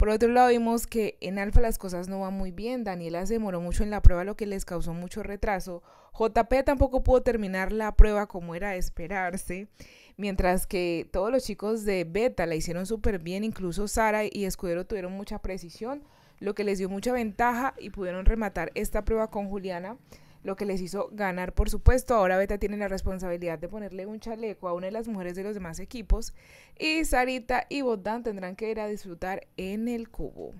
Por otro lado, vimos que en Alfa las cosas no van muy bien. Daniela se demoró mucho en la prueba, lo que les causó mucho retraso. JP tampoco pudo terminar la prueba como era de esperarse. Mientras que todos los chicos de Beta la hicieron súper bien, incluso Sara y Escudero tuvieron mucha precisión, lo que les dio mucha ventaja y pudieron rematar esta prueba con Juliana lo que les hizo ganar, por supuesto. Ahora Beta tiene la responsabilidad de ponerle un chaleco a una de las mujeres de los demás equipos y Sarita y Bogdan tendrán que ir a disfrutar en el cubo.